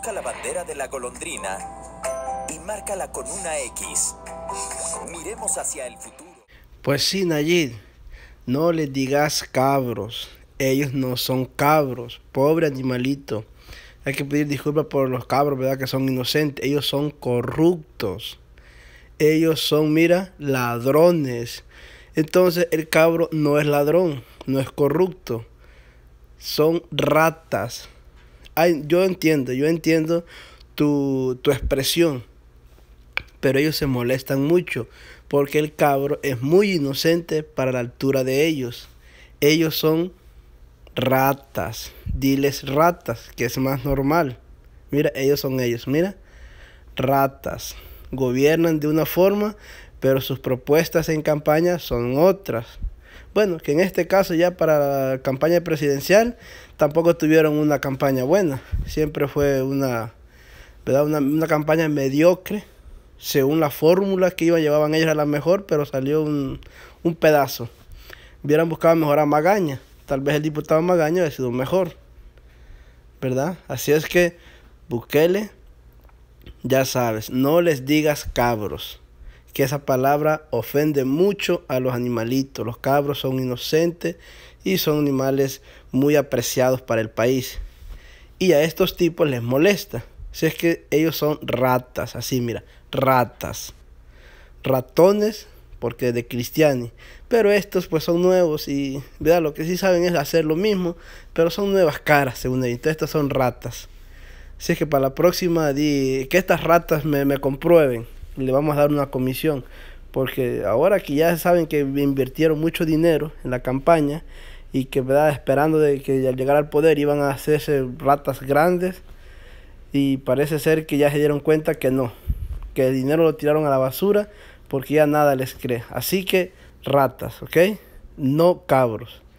busca la bandera de la golondrina y márcala con una X. Miremos hacia el futuro. Pues sí, Nayid, no les digas cabros. Ellos no son cabros. Pobre animalito. Hay que pedir disculpas por los cabros, ¿verdad? Que son inocentes. Ellos son corruptos. Ellos son, mira, ladrones. Entonces el cabro no es ladrón, no es corrupto. Son ratas yo entiendo, yo entiendo tu, tu expresión, pero ellos se molestan mucho porque el cabro es muy inocente para la altura de ellos. Ellos son ratas, diles ratas, que es más normal. Mira, ellos son ellos, mira, ratas. Gobiernan de una forma, pero sus propuestas en campaña son otras. Bueno, que en este caso ya para la campaña presidencial tampoco tuvieron una campaña buena. Siempre fue una, una, campaña mediocre, según la fórmula que iban, llevaban ellos a la mejor, pero salió un, un pedazo. Hubieran buscado mejor a Magaña. Tal vez el diputado Magaña ha sido mejor. ¿Verdad? Así es que, Bukele, ya sabes, no les digas cabros que esa palabra ofende mucho a los animalitos. Los cabros son inocentes y son animales muy apreciados para el país. Y a estos tipos les molesta. Si es que ellos son ratas, así mira, ratas. Ratones, porque de cristiani. Pero estos pues son nuevos y mira lo que sí saben es hacer lo mismo, pero son nuevas caras, según ellos. Entonces, estas son ratas. Si es que para la próxima, di, que estas ratas me, me comprueben le vamos a dar una comisión. Porque ahora que ya saben que invirtieron mucho dinero en la campaña y que ¿verdad? esperando de que al llegar al poder iban a hacerse ratas grandes y parece ser que ya se dieron cuenta que no, que el dinero lo tiraron a la basura porque ya nada les cree. Así que ratas, ¿ok? No cabros.